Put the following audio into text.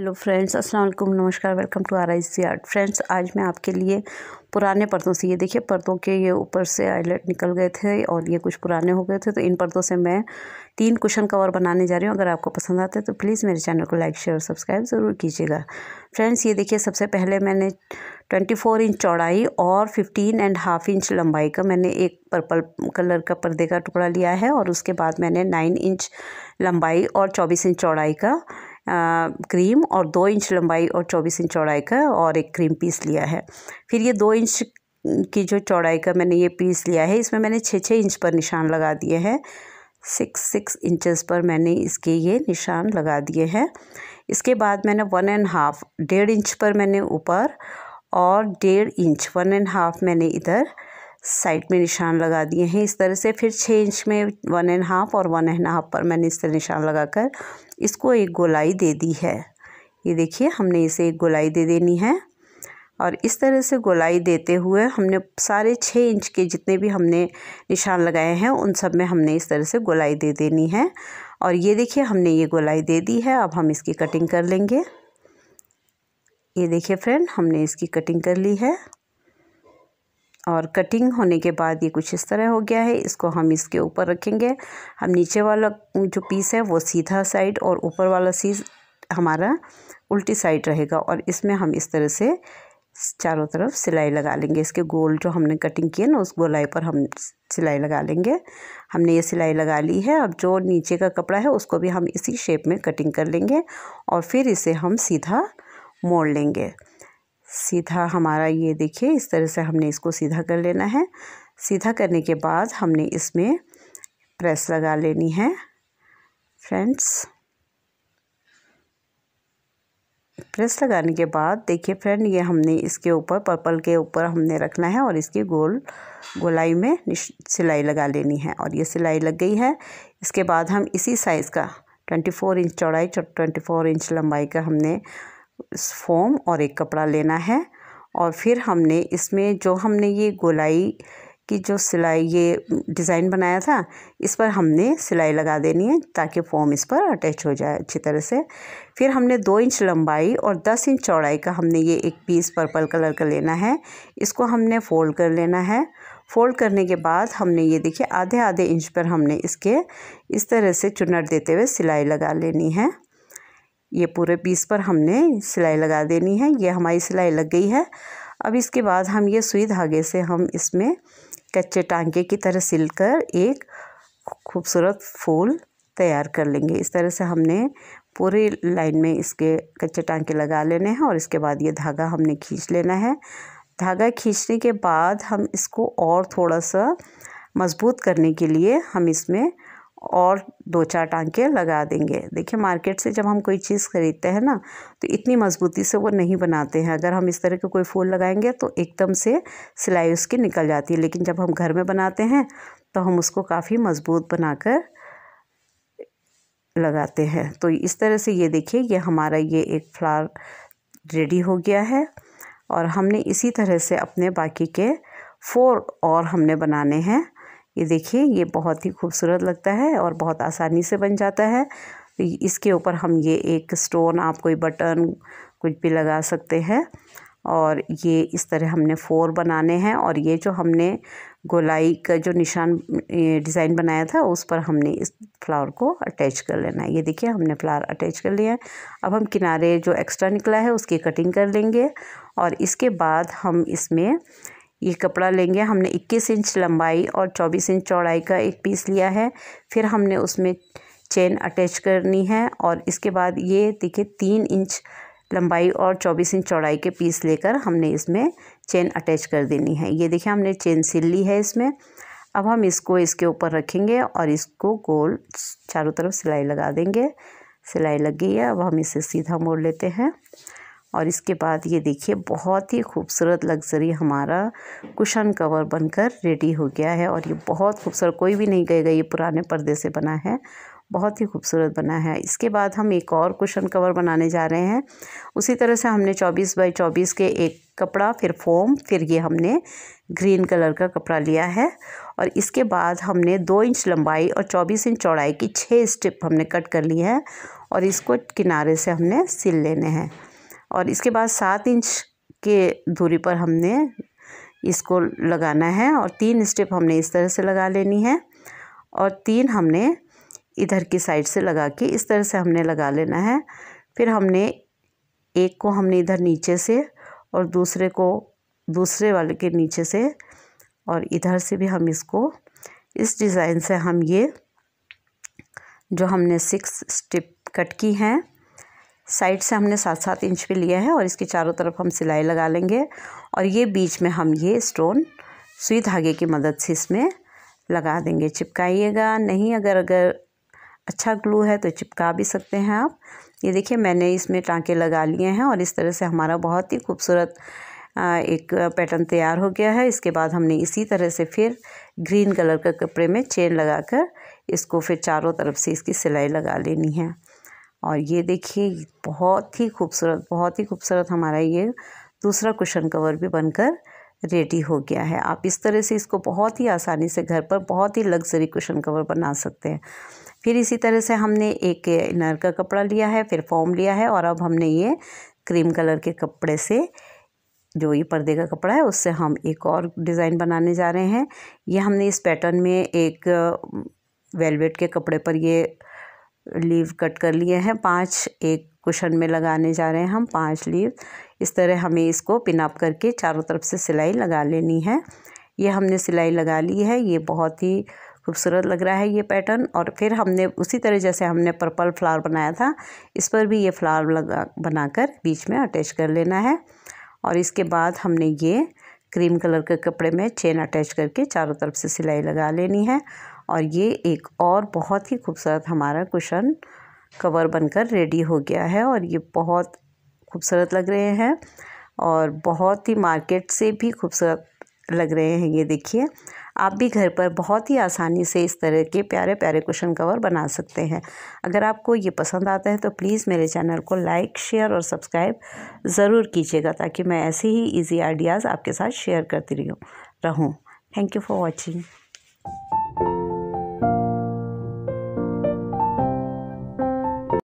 hello friends अस्सलाम वालेकुम नमस्कार welcome to R I C art friends आज मैं आपके लिए पुराने पर्दों से ये देखिए पर्दों के ये ऊपर से आईलेट निकल गए थे और ये कुछ पुराने हो गए थे तो इन पर्दों से मैं तीन कुशन कवर बनाने जा रही हूँ अगर आपको पसंद आते हैं तो प्लीज़ मेरे चैनल को लाइक शेयर और सब्सक्राइब ज़रूर कीजिएगा फ्रेंड्स ये देखिए सबसे पहले मैंने ट्वेंटी फोर इंच चौड़ाई और फिफ्टीन एंड हाफ इंच लंबाई का मैंने एक पर्पल कलर का पर्दे का टुकड़ा लिया है और उसके बाद मैंने नाइन इंच लंबाई और चौबीस इंच चौड़ाई का क्रीम और दो इंच लंबाई और चौबीस इंच चौड़ाई का और एक क्रीम पीस लिया है फिर ये दो इंच की जो चौड़ाई का मैंने ये पीस लिया है इसमें मैंने छः छः इंच पर निशान लगा दिए हैं सिक्स सिक्स इंचेस पर मैंने इसके ये निशान लगा दिए हैं इसके बाद मैंने वन एंड हाफ डेढ़ इंच पर मैंने ऊपर और डेढ़ इंच वन एंड हाफ मैंने इधर साइड में निशान लगा दिए हैं इस तरह से फिर छः इंच में वन एंड हाफ और वन एंड हाफ पर मैंने इस तरह निशान लगाकर इसको एक गोलाई दे दी है ये देखिए हमने इसे एक गोलाई दे देनी है और इस तरह से गोलाई देते हुए हमने सारे छः इंच के जितने भी हमने निशान लगाए हैं उन सब में हमने इस तरह से गोलाई दे देनी है और ये देखिए हमने ये गोलाई दे दी है अब हम इसकी कटिंग कर लेंगे ये देखिए फ्रेंड हमने इसकी कटिंग कर ली है और कटिंग होने के बाद ये कुछ इस तरह हो गया है इसको हम इसके ऊपर रखेंगे हम नीचे वाला जो पीस है वो सीधा साइड और ऊपर वाला सीज हमारा उल्टी साइड रहेगा और इसमें हम इस तरह से चारों तरफ सिलाई लगा लेंगे इसके गोल जो हमने कटिंग किए ना उस गोलाई पर हम सिलाई लगा लेंगे हमने ये सिलाई लगा ली है अब जो नीचे का कपड़ा है उसको भी हम इसी शेप में कटिंग कर लेंगे और फिर इसे हम सीधा मोड़ लेंगे सीधा हमारा ये देखिए इस तरह से हमने इसको सीधा कर लेना है सीधा करने के बाद हमने इसमें प्रेस लगा लेनी है फ्रेंड्स प्रेस लगाने के बाद देखिए फ्रेंड ये हमने इसके ऊपर पर्पल के ऊपर हमने रखना है और इसकी गोल गोलाई में सिलाई लगा लेनी है और ये सिलाई लग गई है इसके बाद हम इसी साइज़ का ट्वेंटी फोर इंच चौड़ाई ट्वेंटी फोर इंच लंबाई का हमने फॉर्म और एक कपड़ा लेना है और फिर हमने इसमें जो हमने ये गोलाई की जो सिलाई ये डिज़ाइन बनाया था इस पर हमने सिलाई लगा देनी है ताकि फॉर्म इस पर अटैच हो जाए अच्छी तरह से फिर हमने दो इंच लंबाई और दस इंच चौड़ाई का हमने ये एक पीस पर्पल कलर का लेना है इसको हमने फ़ोल्ड कर लेना है फ़ोल्ड करने के बाद हमने ये देखिए आधे आधे इंच पर हमने इसके इस तरह से चुनट देते हुए सिलाई लगा लेनी है ये पूरे पीस पर हमने सिलाई लगा देनी है ये हमारी सिलाई लग गई है अब इसके बाद हम ये सुई धागे से हम इसमें कच्चे टांके की तरह सिल कर एक खूबसूरत फूल तैयार कर लेंगे इस तरह से हमने पूरे लाइन में इसके कच्चे टांके लगा लेने हैं और इसके बाद ये धागा हमने खींच लेना है धागा खींचने के बाद हम इसको और थोड़ा सा मजबूत करने के लिए हम इसमें और दो चार टांके लगा देंगे देखिए मार्केट से जब हम कोई चीज़ ख़रीदते हैं ना तो इतनी मज़बूती से वो नहीं बनाते हैं अगर हम इस तरह के कोई फूल लगाएंगे तो एकदम से सिलाई उसकी निकल जाती है लेकिन जब हम घर में बनाते हैं तो हम उसको काफ़ी मज़बूत बनाकर लगाते हैं तो इस तरह से ये देखिए ये हमारा ये एक फ्लावर रेडी हो गया है और हमने इसी तरह से अपने बाकी के फोर और हमने बनाने हैं ये देखिए ये बहुत ही खूबसूरत लगता है और बहुत आसानी से बन जाता है इसके ऊपर हम ये एक स्टोन आप कोई बटन कुछ भी लगा सकते हैं और ये इस तरह हमने फोर बनाने हैं और ये जो हमने गोलाई का जो निशान डिज़ाइन बनाया था उस पर हमने इस फ्लावर को अटैच कर लेना है ये देखिए हमने फ्लावर अटैच कर लिया है अब हम किनारे जो एक्स्ट्रा निकला है उसकी कटिंग कर लेंगे और इसके बाद हम इसमें ये कपड़ा लेंगे हमने 21 इंच लंबाई और 24 इंच चौड़ाई का एक पीस लिया है फिर हमने उसमें चेन अटैच करनी है और इसके बाद ये देखिए तीन इंच लंबाई और 24 इंच चौड़ाई के पीस लेकर हमने इसमें चेन अटैच कर देनी है ये देखिए हमने चेन सिल ली है इसमें अब हम इसको इसके ऊपर रखेंगे और इसको गोल चारों तरफ सिलाई लगा देंगे सिलाई लग गई है अब हम इसे सीधा मोड़ लेते हैं और इसके बाद ये देखिए बहुत ही खूबसूरत लग्जरी हमारा कुशन कवर बनकर रेडी हो गया है और ये बहुत खूबसूरत कोई भी नहीं कहेगा ये पुराने पर्दे से बना है बहुत ही खूबसूरत बना है इसके बाद हम एक और कुशन कवर बनाने जा रहे हैं उसी तरह से हमने 24 बाई 24 के एक कपड़ा फिर फोम फिर ये हमने ग्रीन कलर का कपड़ा लिया है और इसके बाद हमने दो इंच लंबाई और 24 इंच चौड़ाई की छः स्टिप हमने कट कर ली है और इसको किनारे से हमने सिल लेने हैं और इसके बाद सात इंच के दूरी पर हमने इसको लगाना है और तीन स्टेप हमने इस तरह से लगा लेनी है और तीन हमने इधर की साइड से लगा के इस तरह से हमने लगा लेना है फिर हमने एक को हमने इधर नीचे से और दूसरे को दूसरे वाले के नीचे से और इधर से भी हम इसको इस डिज़ाइन से हम ये जो हमने सिक्स स्टेप कट की हैं साइड से हमने सात सात इंच पे लिया है और इसके चारों तरफ हम सिलाई लगा लेंगे और ये बीच में हम ये स्टोन सुई धागे की मदद से इसमें लगा देंगे चिपकाइएगा नहीं अगर अगर अच्छा ग्लू है तो चिपका भी सकते हैं आप ये देखिए मैंने इसमें टाँके लगा लिए हैं और इस तरह से हमारा बहुत ही खूबसूरत एक पैटर्न तैयार हो गया है इसके बाद हमने इसी तरह से फिर ग्रीन कलर के कपड़े में चेन लगाकर इसको फिर चारों तरफ से इसकी सिलाई लगा लेनी है और ये देखिए बहुत ही खूबसूरत बहुत ही खूबसूरत हमारा ये दूसरा कुशन कवर भी बनकर रेडी हो गया है आप इस तरह से इसको बहुत ही आसानी से घर पर बहुत ही लग्जरी कुशन कवर बना सकते हैं फिर इसी तरह से हमने एक इनर का कपड़ा लिया है फिर फॉर्म लिया है और अब हमने ये क्रीम कलर के कपड़े से जो ये पर्दे का कपड़ा है उससे हम एक और डिज़ाइन बनाने जा रहे हैं ये हमने इस पैटर्न में एक वेलवेट के कपड़े पर ये लीव कट कर लिए हैं पांच एक कुशन में लगाने जा रहे हैं हम पांच लीव इस तरह हमें इसको पिनअप करके चारों तरफ से सिलाई लगा लेनी है ये हमने सिलाई लगा ली है ये बहुत ही खूबसूरत लग रहा है ये पैटर्न और फिर हमने उसी तरह जैसे हमने पर्पल फ्लावर बनाया था इस पर भी ये फ्लावर लगा बनाकर बीच में अटैच कर लेना है और इसके बाद हमने ये क्रीम कलर के कपड़े में चेन अटैच करके चारों तरफ से सिलाई लगा लेनी है और ये एक और बहुत ही खूबसूरत हमारा कुशन कवर बनकर रेडी हो गया है और ये बहुत खूबसूरत लग रहे हैं और बहुत ही मार्केट से भी खूबसूरत लग रहे हैं ये देखिए आप भी घर पर बहुत ही आसानी से इस तरह के प्यारे प्यारे कुशन कवर बना सकते हैं अगर आपको ये पसंद आता है तो प्लीज़ मेरे चैनल को लाइक शेयर और सब्सक्राइब ज़रूर कीजिएगा ताकि मैं ऐसे ही इजी आइडियाज़ आपके साथ शेयर करती रही रहूँ थैंक यू फॉर वॉचिंग